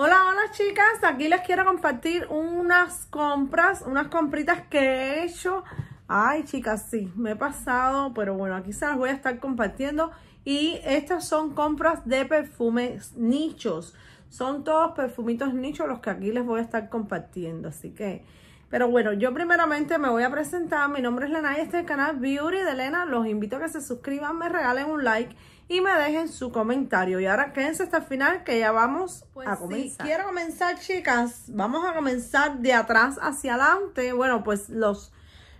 Hola, hola chicas, aquí les quiero compartir unas compras, unas compritas que he hecho. Ay chicas, sí, me he pasado, pero bueno, aquí se las voy a estar compartiendo. Y estas son compras de perfumes nichos. Son todos perfumitos nichos los que aquí les voy a estar compartiendo, así que... Pero bueno, yo primeramente me voy a presentar. Mi nombre es Lena y este es el canal Beauty de Elena. Los invito a que se suscriban, me regalen un like y me dejen su comentario. Y ahora quédense hasta el final que ya vamos pues a comenzar. Sí. Quiero comenzar, chicas. Vamos a comenzar de atrás hacia adelante. Bueno, pues los,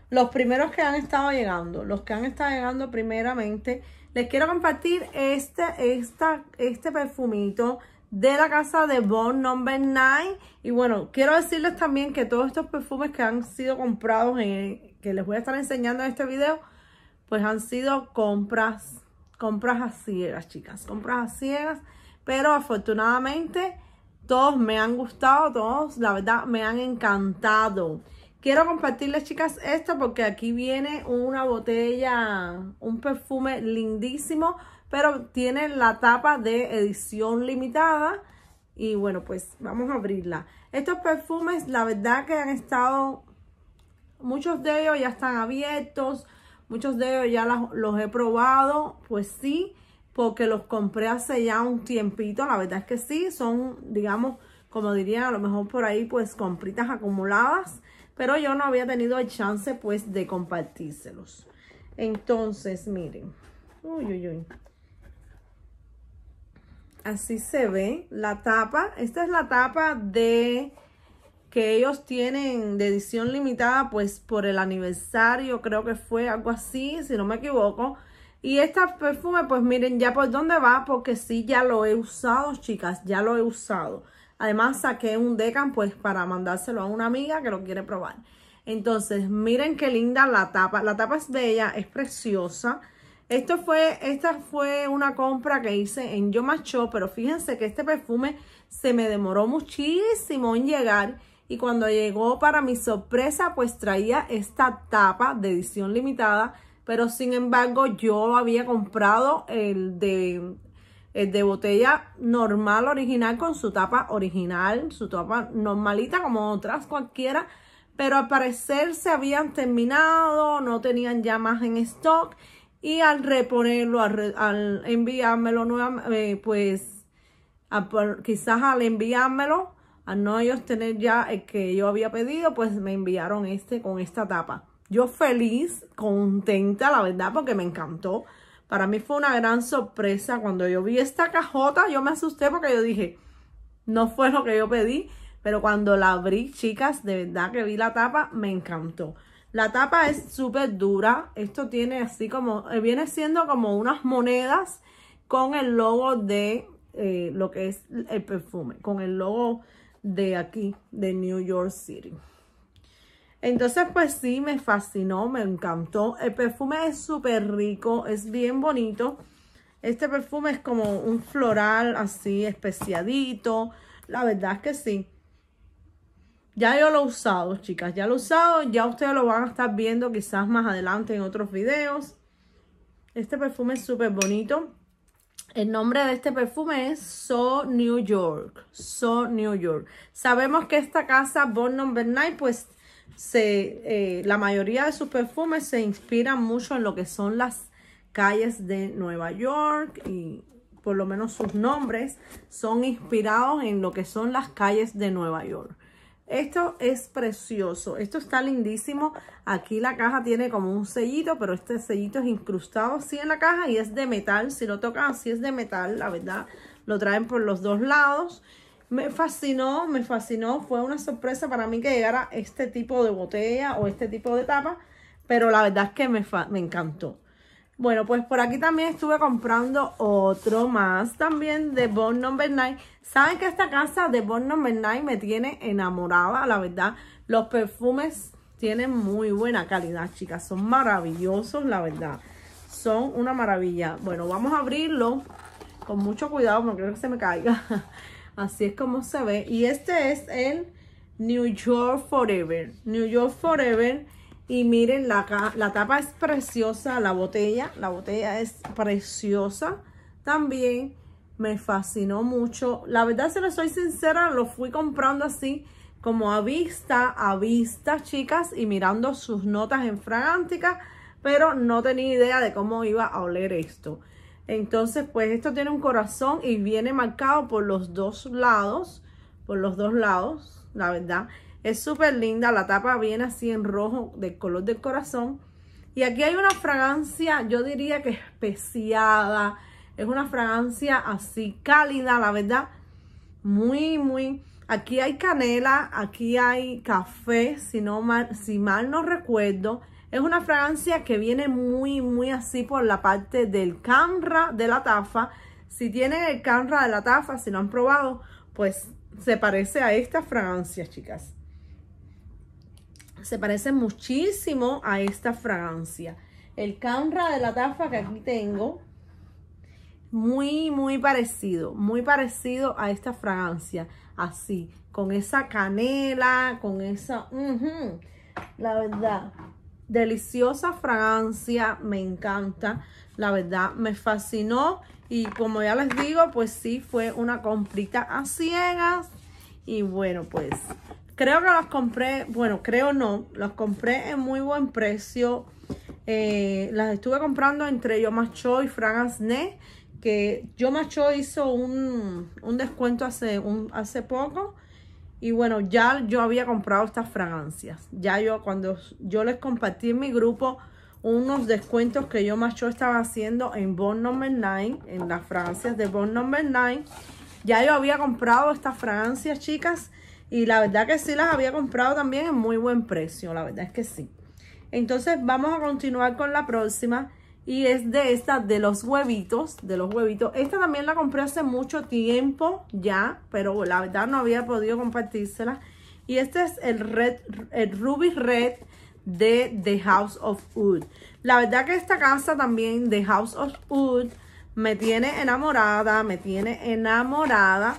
los primeros que han estado llegando, los que han estado llegando primeramente, les quiero compartir este, esta, este perfumito de la casa de Born Number 9. Y bueno, quiero decirles también que todos estos perfumes que han sido comprados, que les voy a estar enseñando en este video, pues han sido compras compras a ciegas, chicas, compras a ciegas, pero afortunadamente todos me han gustado, todos, la verdad, me han encantado. Quiero compartirles, chicas, esto porque aquí viene una botella, un perfume lindísimo, pero tiene la tapa de edición limitada. Y bueno, pues vamos a abrirla. Estos perfumes, la verdad que han estado, muchos de ellos ya están abiertos, Muchos de ellos ya los, he probado, pues sí, porque los compré hace ya un tiempito. La verdad es que sí, son, digamos, como dirían a lo mejor por ahí, pues compritas acumuladas. Pero yo no había tenido el chance, pues, de compartírselos. Entonces, miren. Uy, uy, uy. Así se ve la tapa. Esta es la tapa de que ellos tienen de edición limitada, pues por el aniversario, creo que fue algo así, si no me equivoco. Y este perfume, pues miren ya por dónde va, porque sí, ya lo he usado, chicas, ya lo he usado. Además, saqué un decan, pues, para mandárselo a una amiga que lo quiere probar. Entonces, miren qué linda la tapa. La tapa es bella, es preciosa. Esto fue, esta fue una compra que hice en Yo Macho, pero fíjense que este perfume se me demoró muchísimo en llegar y cuando llegó para mi sorpresa pues traía esta tapa de edición limitada, pero sin embargo yo había comprado el de, de botella normal original con su tapa original, su tapa normalita como otras cualquiera, pero al parecer se habían terminado, no tenían ya más en stock y al reponerlo, al, enviármelo nuevamente, eh, pues quizás al enviármelo al no ellos tener ya el que yo había pedido, pues me enviaron este con esta tapa. Yo feliz, contenta, la verdad, porque me encantó. Para mí fue una gran sorpresa. Cuando yo vi esta cajota, yo me asusté porque yo dije, no fue lo que yo pedí. Pero cuando la abrí, chicas, de verdad que vi la tapa, me encantó. La tapa es súper dura. Esto tiene así como, eh, viene siendo como unas monedas con el logo de eh, lo que es el perfume, con el logo de aquí, de New York City. Entonces, pues sí, me fascinó, me encantó. El perfume es súper rico, es bien bonito. Este perfume es como un floral así, especiadito. La verdad es que sí. Ya yo lo he usado, chicas, ya lo he usado. Ya ustedes lo van a estar viendo quizás más adelante en otros videos. Este perfume es súper bonito. El nombre de este perfume es So New York. So New York. Sabemos que esta casa, Born Number night, pues se, eh, la mayoría de sus perfumes se inspiran mucho en lo que son las calles de Nueva York y por lo menos sus nombres son inspirados en lo que son las calles de Nueva York. Esto es precioso, esto está lindísimo. Aquí la caja tiene como un sellito, pero este sellito es incrustado así en la caja y es de metal. Si lo tocan así es de metal, la verdad, lo traen por los dos lados. Me fascinó, me fascinó. Fue una sorpresa para mí que llegara este tipo de botella o este tipo de tapa, pero la verdad es que me, me encantó. Bueno, pues por aquí también estuve comprando otro más también de Born Number 9. Saben que esta casa de Born Number 9 me tiene enamorada, la verdad. Los perfumes tienen muy buena calidad, chicas. Son maravillosos, la verdad. Son una maravilla. Bueno, vamos a abrirlo con mucho cuidado porque creo que se me caiga. Así es como se ve. Y este es el New York Forever. New York Forever y miren, la, la tapa es preciosa, la botella, la botella es preciosa también. Me fascinó mucho. La verdad, se lo soy sincera, lo fui comprando así como a vista, a vista, chicas, y mirando sus notas en fragántica, pero no tenía idea de cómo iba a oler esto. Entonces, pues esto tiene un corazón y viene marcado por los dos lados, por los dos lados, la verdad. Es súper linda, la tapa viene así en rojo, del color del corazón. Y aquí hay una fragancia, yo diría que especiada. Es una fragancia así cálida, la verdad. Muy, muy... Aquí hay canela, aquí hay café, si, mal, si mal no recuerdo. Es una fragancia que viene muy, muy así por la parte del canra de la tafa. Si tienen el canra de la tafa, si no han probado, pues se parece a esta fragancia, chicas se parece muchísimo a esta fragancia. El canra de la tafa que aquí tengo, muy, muy parecido, muy parecido a esta fragancia, así, con esa canela, con esa, la verdad, deliciosa fragancia, me encanta, la verdad, me fascinó y como ya les digo, pues sí, fue una comprita a ciegas y bueno, pues Creo que las compré, bueno, creo no, Las compré en muy buen precio. Eh, las estuve comprando entre Yo Macho y Fragrance que Yo Macho hizo un, un descuento hace, un, hace poco. Y bueno, ya yo había comprado estas fragancias. Ya yo, cuando yo les compartí en mi grupo unos descuentos que yo macho estaba haciendo en Born Number 9, en las fragancias de Bond Number 9. Ya yo había comprado estas fragancias, chicas, y la verdad que sí las había comprado también en muy buen precio, la verdad es que sí. Entonces vamos a continuar con la próxima y es de esta, de los huevitos, de los huevitos. Esta también la compré hace mucho tiempo ya, pero la verdad no había podido compartírsela. Y este es el red, el Ruby Red de The House of Wood. La verdad que esta casa también, The House of Wood, me tiene enamorada, me tiene enamorada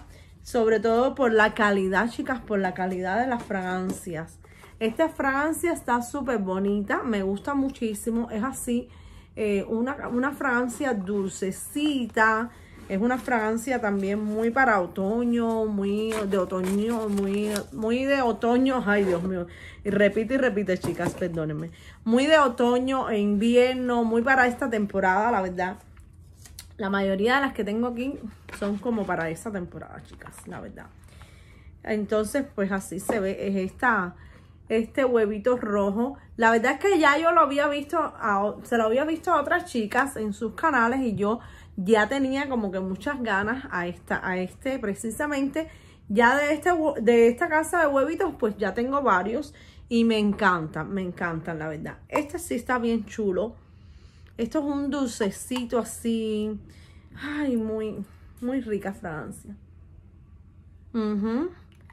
sobre todo por la calidad, chicas, por la calidad de las fragancias. Esta fragancia está súper bonita, me gusta muchísimo, es así, eh, una, una fragancia dulcecita, es una fragancia también muy para otoño, muy de otoño, muy, muy de otoño. Ay, Dios mío. Y repite y repite, chicas, perdónenme. Muy de otoño e invierno, muy para esta temporada, la verdad la mayoría de las que tengo aquí son como para esa temporada, chicas, la verdad. Entonces, pues así se ve, es este huevito rojo. La verdad es que ya yo lo había visto, se lo había visto a otras chicas en sus canales y yo ya tenía como que muchas ganas a, esta, a este precisamente. Ya de, este de esta casa de huevitos, pues ya tengo varios y me encantan, me encantan, la verdad. Este sí está bien chulo. Esto es un dulcecito así. Ay, muy, muy rica fragancia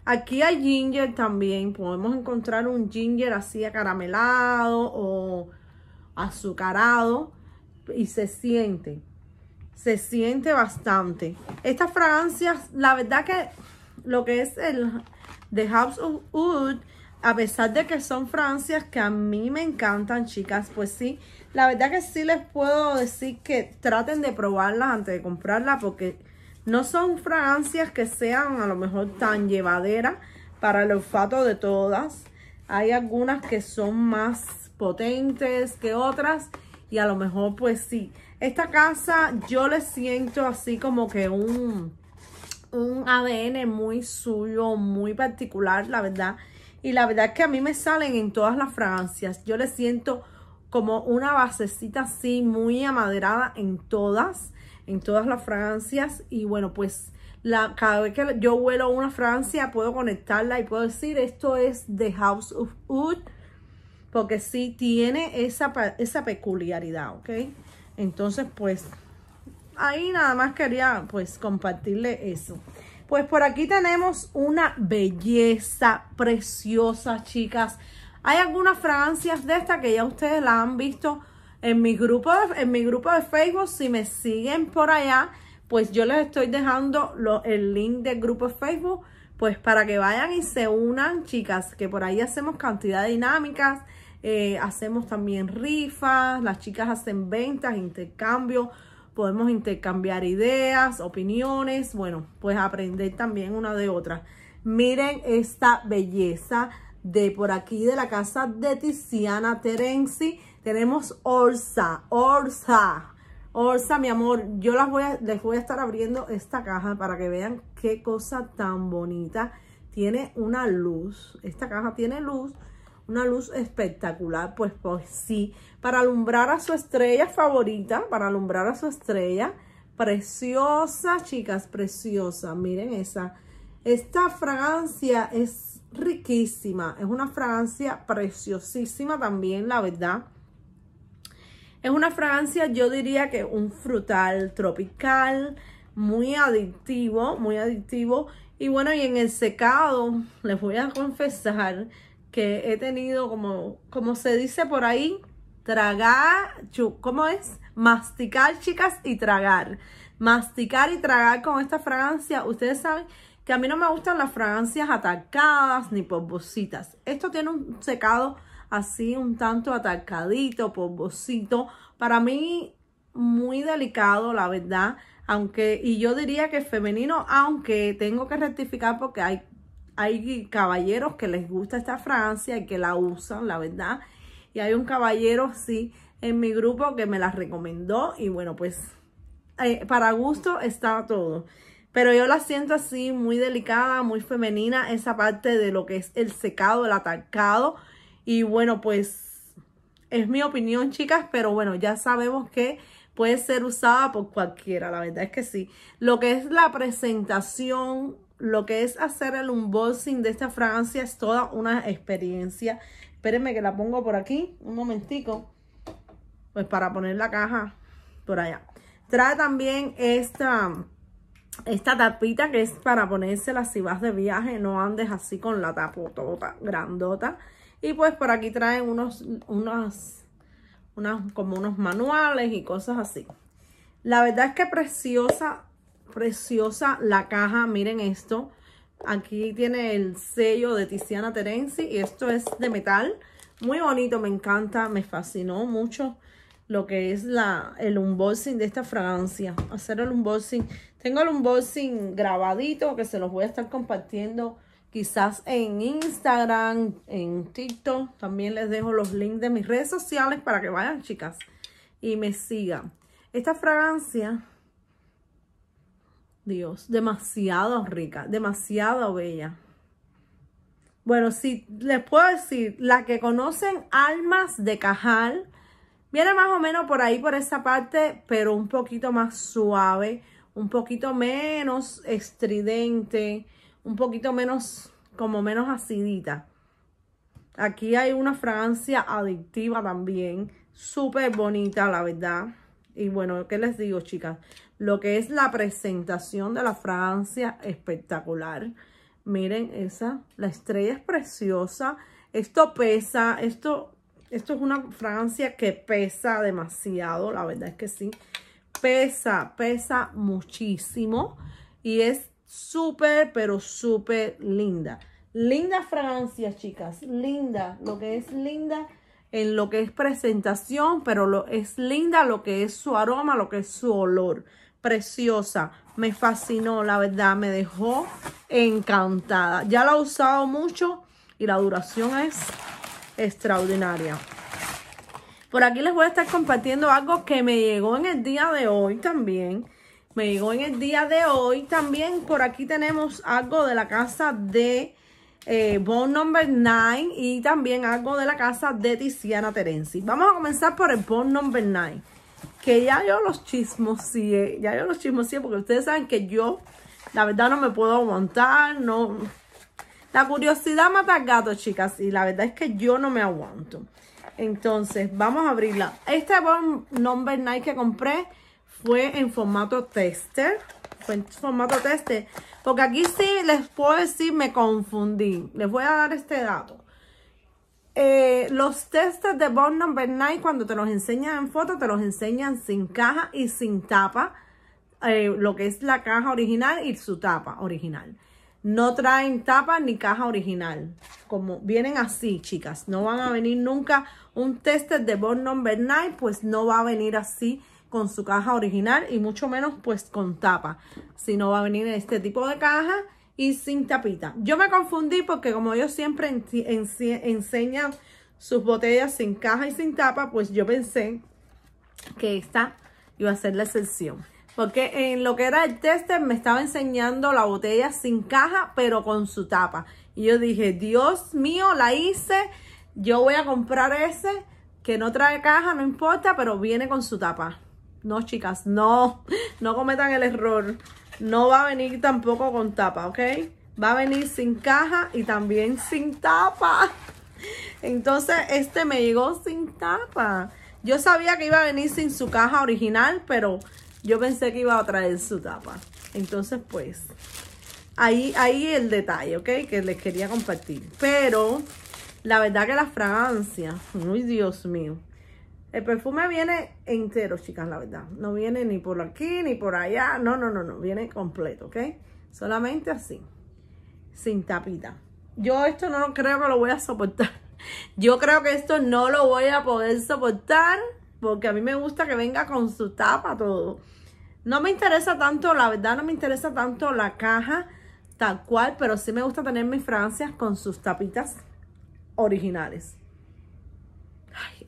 Aquí hay ginger también. Podemos encontrar un ginger así acaramelado o azucarado. Y se siente. Se siente bastante. Estas fragancias, la verdad que lo que es el The House of Wood a pesar de que son francias que a mí me encantan, chicas, pues sí, la verdad que sí les puedo decir que traten de probarlas antes de comprarlas porque no son fragancias que sean a lo mejor tan llevaderas para el olfato de todas. Hay algunas que son más potentes que otras y a lo mejor pues sí. Esta casa yo le siento así como que un, un ADN muy suyo, muy particular, la verdad y la verdad es que a mí me salen en todas las fragancias. Yo le siento como una basecita así muy amaderada en todas, en todas las fragancias. Y bueno, pues la, cada vez que yo huelo una fragancia puedo conectarla y puedo decir esto es de House of Wood. Porque sí tiene esa, esa peculiaridad, ¿ok? Entonces, pues, ahí nada más quería, pues, compartirle eso. Pues por aquí tenemos una belleza preciosa, chicas. Hay algunas fragancias de esta que ya ustedes la han visto en mi grupo de, en mi grupo de Facebook. Si me siguen por allá, pues yo les estoy dejando el link del grupo de Facebook, pues para que vayan y se unan, chicas, que por ahí hacemos cantidad de dinámicas. Eh, hacemos también rifas, las chicas hacen ventas, intercambios podemos intercambiar ideas, opiniones, bueno, pues aprender también una de otra. Miren esta belleza de por aquí de la casa de Tiziana Terenzi. Tenemos Orsa, Orsa, Orsa, mi amor. Yo las voy a, les voy a estar abriendo esta caja para que vean qué cosa tan bonita. Tiene una luz, esta caja tiene luz una luz espectacular, pues, pues sí, para alumbrar a su estrella favorita, para alumbrar a su estrella, preciosa, chicas, preciosa, miren esa, esta fragancia es riquísima, es una fragancia preciosísima también, la verdad, es una fragancia, yo diría que un frutal tropical, muy adictivo, muy adictivo, y bueno, y en el secado, les voy a confesar que he tenido como, como se dice por ahí, tragar, ¿cómo es? Masticar, chicas, y tragar. Masticar y tragar con esta fragancia. Ustedes saben que a mí no me gustan las fragancias atacadas ni polvositas. Esto tiene un secado así un tanto atacadito, polvosito. Para mí muy delicado, la verdad. Aunque, y yo diría que femenino, aunque tengo que rectificar porque hay hay caballeros que les gusta esta Francia y que la usan, la verdad. Y hay un caballero, sí, en mi grupo que me la recomendó y bueno, pues eh, para gusto está todo. Pero yo la siento así, muy delicada, muy femenina, esa parte de lo que es el secado, el atacado. Y bueno, pues es mi opinión, chicas, pero bueno, ya sabemos que puede ser usada por cualquiera, la verdad es que sí. Lo que es la presentación lo que es hacer el unboxing de esta fragancia es toda una experiencia. Espérenme que la pongo por aquí, un momentico, pues para poner la caja por allá. Trae también esta, esta tapita que es para ponérsela si vas de viaje, no andes así con la tapotota grandota. Y pues por aquí traen unos, unas, unas, como unos manuales y cosas así. La verdad es que preciosa preciosa la caja, miren esto. Aquí tiene el sello de Tiziana Terenzi y esto es de metal. Muy bonito, me encanta, me fascinó mucho lo que es la, el unboxing de esta fragancia. Hacer el unboxing. Tengo el unboxing grabadito que se los voy a estar compartiendo quizás en Instagram, en TikTok. También les dejo los links de mis redes sociales para que vayan, chicas, y me sigan. Esta fragancia Dios, demasiado rica, demasiado bella. Bueno, si les puedo decir, la que conocen Almas de Cajal, viene más o menos por ahí, por esa parte, pero un poquito más suave, un poquito menos estridente, un poquito menos, como menos acidita. Aquí hay una fragancia adictiva también, súper bonita, la verdad. Y bueno, ¿qué les digo, chicas? Lo que es la presentación de la fragancia, espectacular. Miren esa, la estrella es preciosa. Esto pesa, esto, esto es una fragancia que pesa demasiado, la verdad es que sí. Pesa, pesa muchísimo y es súper, pero súper linda. Linda fragancia, chicas, linda, lo que es linda en lo que es presentación, pero lo, es linda lo que es su aroma, lo que es su olor preciosa. Me fascinó, la verdad, me dejó encantada. Ya la he usado mucho y la duración es extraordinaria. Por aquí les voy a estar compartiendo algo que me llegó en el día de hoy también. Me llegó en el día de hoy también. Por aquí tenemos algo de la casa de eh, Bone Number 9 y también algo de la casa de Tiziana Terenzi. Vamos a comenzar por el Bone Number 9 que ya yo los y ya yo los sí, porque ustedes saben que yo la verdad no me puedo aguantar, no... La curiosidad mata al gato, chicas, y la verdad es que yo no me aguanto. Entonces, vamos a abrirla. Este bon number Night que compré fue en formato tester. Fue en formato tester. Porque aquí sí les puedo decir, me confundí. Les voy a dar este dato. Eh, los testes de Born Number 9, cuando te los enseñan en foto, te los enseñan sin caja y sin tapa. Eh, lo que es la caja original y su tapa original. No traen tapa ni caja original. Como vienen así, chicas. No van a venir nunca un test de Born Number 9, pues no va a venir así con su caja original y mucho menos pues con tapa. Si no va a venir este tipo de caja y sin tapita. Yo me confundí porque como ellos siempre enseñan sus botellas sin caja y sin tapa, pues yo pensé que esta iba a ser la excepción. Porque en lo que era el tester me estaba enseñando la botella sin caja, pero con su tapa. Y yo dije, Dios mío, la hice, yo voy a comprar ese que no trae caja, no importa, pero viene con su tapa. No, chicas, no, no cometan el error. No va a venir tampoco con tapa, ¿ok? Va a venir sin caja y también sin tapa. Entonces, este me llegó sin tapa. Yo sabía que iba a venir sin su caja original, pero yo pensé que iba a traer su tapa. Entonces, pues, ahí, ahí el detalle, ¿ok? Que les quería compartir. Pero, la verdad que la fragancia, uy, Dios mío. El perfume viene entero, chicas, la verdad. No viene ni por aquí, ni por allá. No, no, no, no. Viene completo, ¿ok? Solamente así. Sin tapita. Yo esto no creo que lo voy a soportar. Yo creo que esto no lo voy a poder soportar. Porque a mí me gusta que venga con su tapa todo. No me interesa tanto, la verdad, no me interesa tanto la caja tal cual. Pero sí me gusta tener mis fragancias con sus tapitas originales.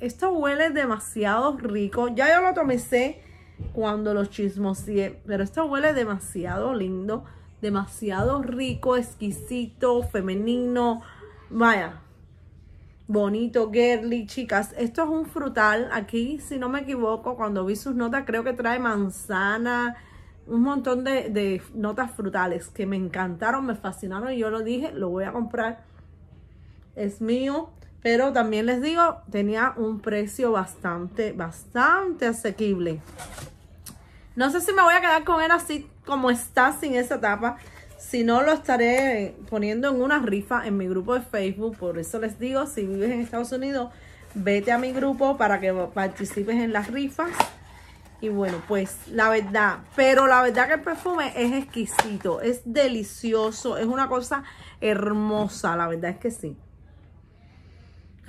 Esto huele demasiado rico. Ya yo lo tomé cuando lo chismoseé, pero esto huele demasiado lindo, demasiado rico, exquisito, femenino. Vaya, bonito, girly, chicas. Esto es un frutal. Aquí, si no me equivoco, cuando vi sus notas, creo que trae manzana, un montón de, de, notas frutales que me encantaron, me fascinaron y yo lo dije, lo voy a comprar. Es mío. Pero también les digo, tenía un precio bastante, bastante asequible. No sé si me voy a quedar con él así como está, sin esa tapa. Si no, lo estaré poniendo en una rifa en mi grupo de Facebook. Por eso les digo, si vives en Estados Unidos, vete a mi grupo para que participes en las rifas. Y bueno, pues la verdad, pero la verdad que el perfume es exquisito, es delicioso, es una cosa hermosa, la verdad es que sí.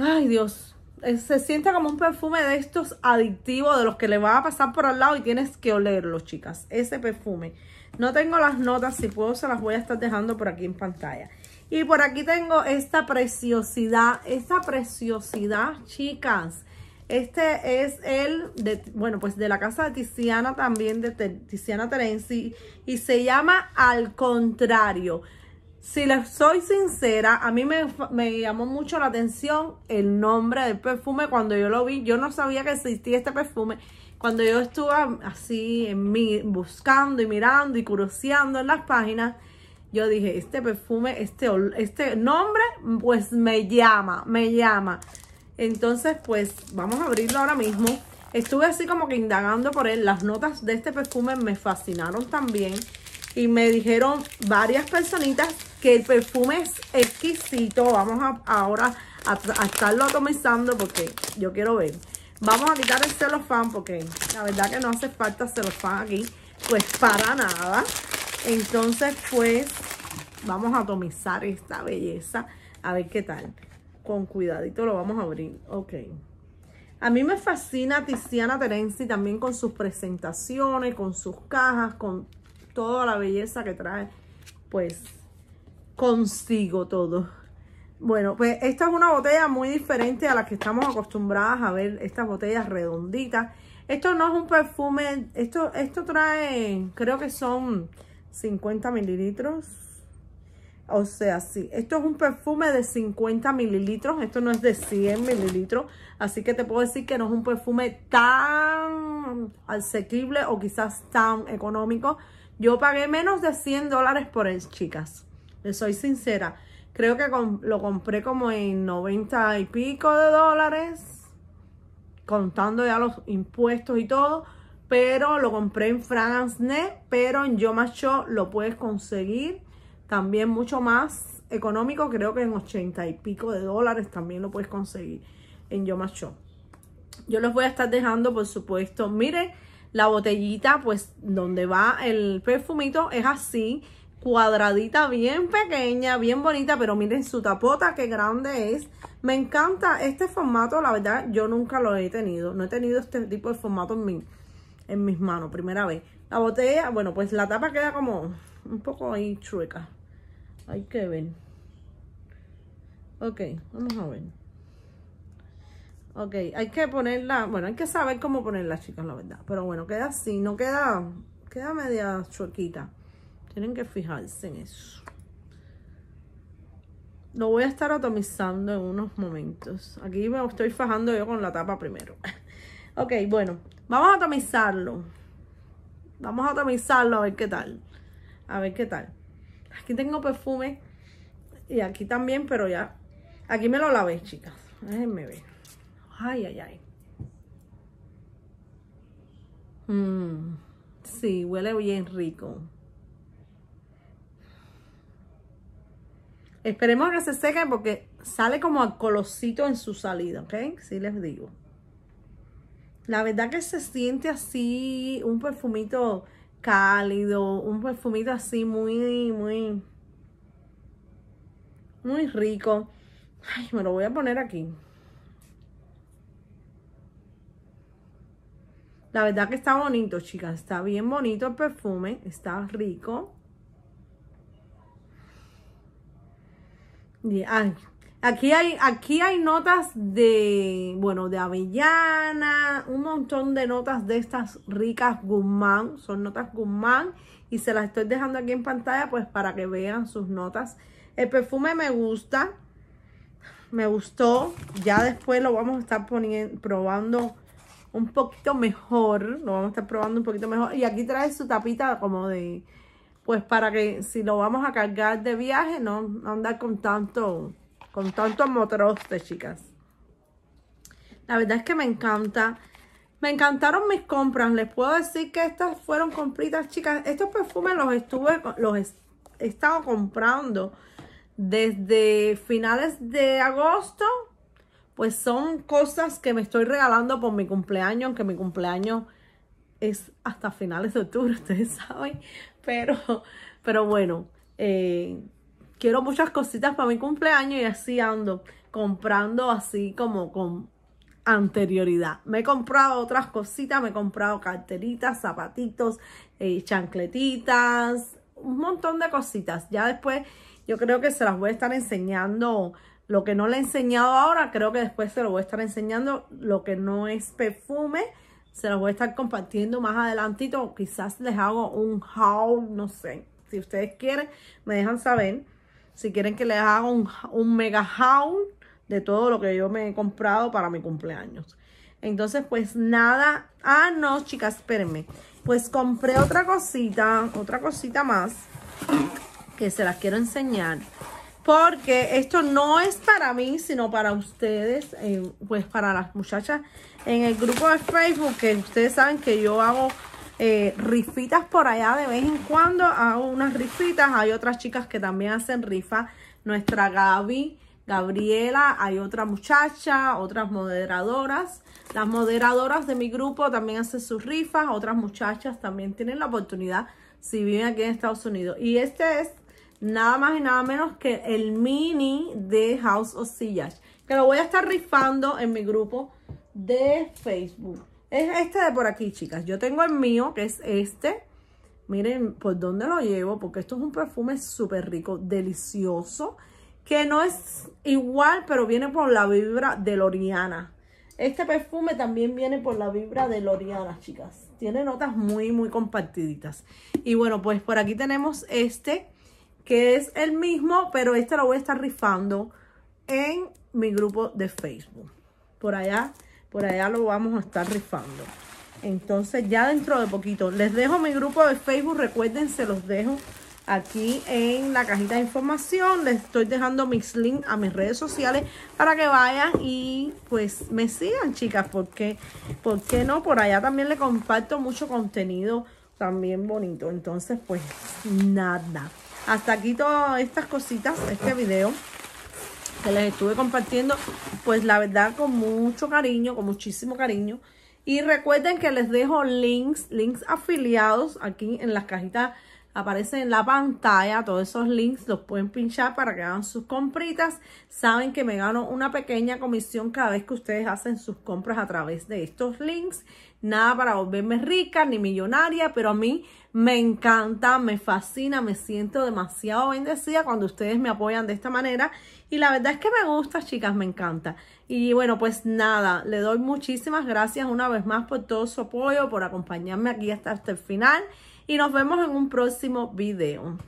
Ay, Dios. Eh, se siente como un perfume de estos adictivos, de los que le va a pasar por al lado y tienes que olerlo, chicas. Ese perfume. No tengo las notas, si puedo se las voy a estar dejando por aquí en pantalla. Y por aquí tengo esta preciosidad, esta preciosidad, chicas. Este es el, de, bueno, pues de la casa de Tiziana también, de Tiziana Terenzi, y se llama Al Contrario. Si les soy sincera, a mí me, llamó mucho la atención el nombre del perfume cuando yo lo vi. Yo no sabía que existía este perfume. Cuando yo estuve así en mí, buscando y mirando y curoseando en las páginas, yo dije, este perfume, este, este nombre, pues me llama, me llama. Entonces, pues vamos a abrirlo ahora mismo. Estuve así como que indagando por él. Las notas de este perfume me fascinaron también. Y me dijeron varias personitas que el perfume es exquisito. Vamos ahora a, estarlo atomizando porque yo quiero ver. Vamos a quitar el celofán porque la verdad que no hace falta celofán aquí. Pues para nada. Entonces pues vamos a atomizar esta belleza. A ver qué tal. Con cuidadito lo vamos a abrir. Ok. A mí me fascina Tiziana Terenzi también con sus presentaciones, con sus cajas, con toda la belleza que trae. Pues consigo todo. Bueno, pues esta es una botella muy diferente a la que estamos acostumbradas a ver, estas botellas redonditas. Esto no es un perfume, esto, esto trae, creo que son 50 mililitros. O sea, sí, esto es un perfume de 50 mililitros, esto no es de 100 mililitros, así que te puedo decir que no es un perfume tan asequible o quizás tan económico. Yo pagué menos de 100 dólares por él, chicas les soy sincera. Creo que lo compré como en 90 y pico de dólares, contando ya los impuestos y todo. Pero lo compré en France Net, pero en Yo lo puedes conseguir también mucho más económico. Creo que en 80 y pico de dólares también lo puedes conseguir en Yo Yo los voy a estar dejando, por supuesto. Miren, la botellita, pues donde va el perfumito es así cuadradita, bien pequeña, bien bonita, pero miren su tapota, qué grande es. Me encanta este formato, la verdad, yo nunca lo he tenido. No he tenido este tipo de formato en, en mis manos, primera vez. La botella, bueno, pues la tapa queda como un poco ahí chueca. Hay que ver. Ok, vamos a ver. Ok, hay que ponerla, bueno, hay que saber cómo ponerla, chicas, la verdad. Pero bueno, queda así, no queda, queda media chuequita. Tienen que fijarse en eso. Lo voy a estar atomizando en unos momentos. Aquí me estoy fajando yo con la tapa primero. ok, bueno. Vamos a atomizarlo. Vamos a atomizarlo a ver qué tal. A ver qué tal. Aquí tengo perfume. Y aquí también, pero ya. Aquí me lo lavé, chicas. Déjenme ver. Ay, ay, ay. Mm, sí, huele bien rico. Esperemos que se seque porque sale como al colosito en su salida, ¿ok? Sí les digo. La verdad que se siente así un perfumito cálido, un perfumito así muy, muy, muy rico. Ay, me lo voy a poner aquí. La verdad que está bonito, chicas. Está bien bonito el perfume. Está rico. aquí hay, aquí hay notas de, bueno, de avellana, un montón de notas de estas ricas Guzmán, son notas Guzmán y se las estoy dejando aquí en pantalla pues para que vean sus notas. El perfume me gusta, me gustó, ya después lo vamos a estar poniendo, probando un poquito mejor, lo vamos a estar probando un poquito mejor y aquí trae su tapita como de pues para que si lo vamos a cargar de viaje, no, andar con tanto, con tanto chicas. La verdad es que me encanta. Me encantaron mis compras. Les puedo decir que estas fueron compritas, chicas. Estos perfumes los estuve, los he estado comprando desde finales de agosto. Pues son cosas que me estoy regalando por mi cumpleaños, aunque mi cumpleaños es hasta finales de octubre, ustedes saben pero, pero bueno, eh, quiero muchas cositas para mi cumpleaños y así ando comprando así como con anterioridad. Me he comprado otras cositas, me he comprado carteritas, zapatitos, eh, chancletitas, un montón de cositas. Ya después yo creo que se las voy a estar enseñando. Lo que no le he enseñado ahora, creo que después se lo voy a estar enseñando. Lo que no es perfume, se los voy a estar compartiendo más adelantito. Quizás les hago un haul, no sé. Si ustedes quieren, me dejan saber. Si quieren que les haga un, un mega haul de todo lo que yo me he comprado para mi cumpleaños. Entonces, pues nada. Ah, no, chicas, espérenme. Pues compré otra cosita, otra cosita más que se las quiero enseñar porque esto no es para mí, sino para ustedes, eh, pues para las muchachas en el grupo de Facebook, que ustedes saben que yo hago eh, rifitas por allá de vez en cuando, hago unas rifitas, hay otras chicas que también hacen rifas, nuestra Gaby, Gabriela, hay otra muchacha, otras moderadoras. Las moderadoras de mi grupo también hacen sus rifas, otras muchachas también tienen la oportunidad si viven aquí en Estados Unidos. Y este es nada más y nada menos que el mini de House of Sillage, que lo voy a estar rifando en mi grupo de Facebook. Es este de por aquí, chicas. Yo tengo el mío, que es este. Miren por dónde lo llevo, porque esto es un perfume súper rico, delicioso, que no es igual, pero viene por la vibra de Loriana. Este perfume también viene por la vibra de Loriana, chicas. Tiene notas muy, muy compartiditas. Y bueno, pues por aquí tenemos este que es el mismo, pero este lo voy a estar rifando en mi grupo de Facebook. Por allá, por allá lo vamos a estar rifando. Entonces ya dentro de poquito les dejo mi grupo de Facebook, recuerden, se los dejo aquí en la cajita de información. Les estoy dejando mis links a mis redes sociales para que vayan y pues me sigan, chicas, porque, ¿por qué no? Por allá también le comparto mucho contenido también bonito. Entonces, pues nada hasta aquí todas estas cositas, este video que les estuve compartiendo, pues la verdad con mucho cariño, con muchísimo cariño. Y recuerden que les dejo links, links afiliados aquí en las cajitas, aparecen en la pantalla, todos esos links los pueden pinchar para que hagan sus compritas. Saben que me gano una pequeña comisión cada vez que ustedes hacen sus compras a través de estos links nada para volverme rica ni millonaria, pero a mí me encanta, me fascina, me siento demasiado bendecida cuando ustedes me apoyan de esta manera. Y la verdad es que me gusta, chicas, me encanta. Y bueno, pues nada, le doy muchísimas gracias una vez más por todo su apoyo, por acompañarme aquí hasta, hasta el final. Y nos vemos en un próximo video.